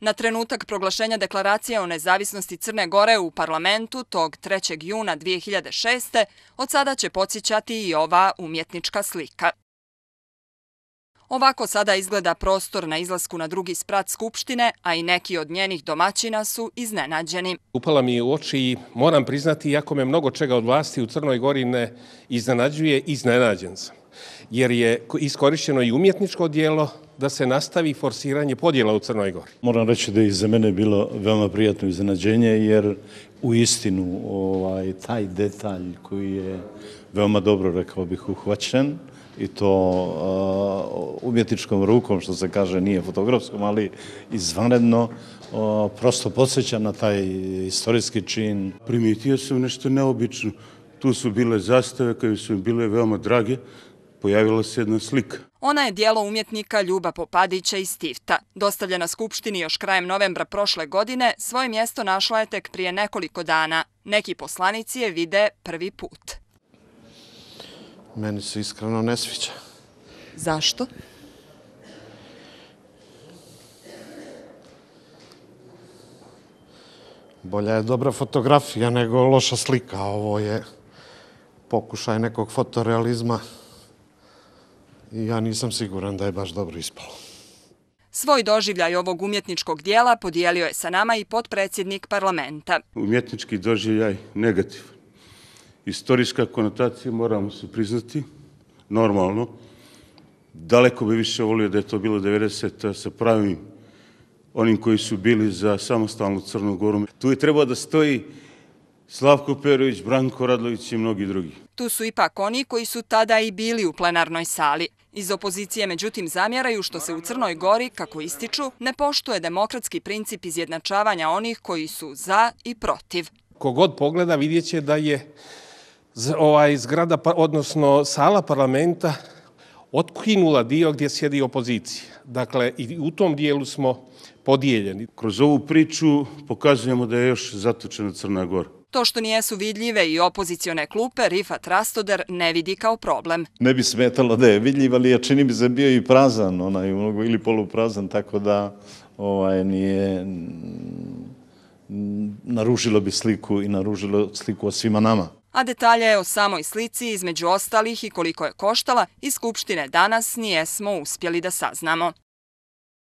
Na trenutak proglašenja deklaracije o nezavisnosti Crne Gore u parlamentu tog 3. juna 2006. od sada će podsjećati i ova umjetnička slika. Ovako sada izgleda prostor na izlasku na drugi sprat Skupštine, a i neki od njenih domaćina su iznenađeni. Upala mi u oči i moram priznati, iako me mnogo čega od vlasti u Crnoj Gori ne iznenađuje, iznenađen sam. Jer je iskorišćeno i umjetničko dijelo da se nastavi forsiranje podjela u Crnoj Gori. Moram reći da je za mene bilo veoma prijatno iznenađenje, jer u istinu ovaj, taj detalj koji je veoma dobro, rekao bih, uhvaćen, i to umjetničkom rukom, što se kaže nije fotografskom, ali izvanredno, prosto podsjećam na taj istorijski čin. Primitio sam nešto neobično. Tu su bile zastave koje su bile veoma drage. Pojavila se jedna slika. Ona je dijelo umjetnika Ljuba Popadića i Stifta. Dostavljena skupštini još krajem novembra prošle godine, svoje mjesto našla je tek prije nekoliko dana. Neki poslanici je vide prvi put. Meni se iskreno ne sviđa. Zašto? bolja je dobra fotografija nego loša slika. Ovo je pokušaj nekog fotorealizma i ja nisam siguran da je baš dobro ispalo. Svoj doživljaj ovog umjetničkog dijela podijelio je sa nama i podpredsjednik parlamenta. Umjetnički doživljaj negativ. Istorijska konotacija moramo se priznati, normalno. Daleko bi više volio da je to bilo 90. sa pravim onim koji su bili za samostalnu Crnu Goru. Tu je trebao da stoji Slavko Perović, Branko Radlović i mnogi drugi. Tu su ipak oni koji su tada i bili u plenarnoj sali. Iz opozicije međutim zamjeraju što se u Crnoj Gori, kako ističu, ne poštuje demokratski princip izjednačavanja onih koji su za i protiv. Kogod pogleda vidjet će da je ovaj zgrada, pa- odnosno sala parlamenta, otkinula dio gdje sjedi opozicija. Dakle, i u tom dijelu smo podijeljeni. Kroz ovu priču pokazujemo da je još zatočena Crna Gora. To što nijesu vidljive i opozicione klupe, Rifat Rastoder ne vidi kao problem. Ne bi smetalo da je vidljiv, ali ja čini bi se bio i prazan, onaj, ili poluprazan, tako da ovaj, nije, narušilo bi sliku i narušilo sliku o svima nama a detalje o samoj slici između ostalih i koliko je koštala i Skupštine danas nijesmo uspjeli da saznamo.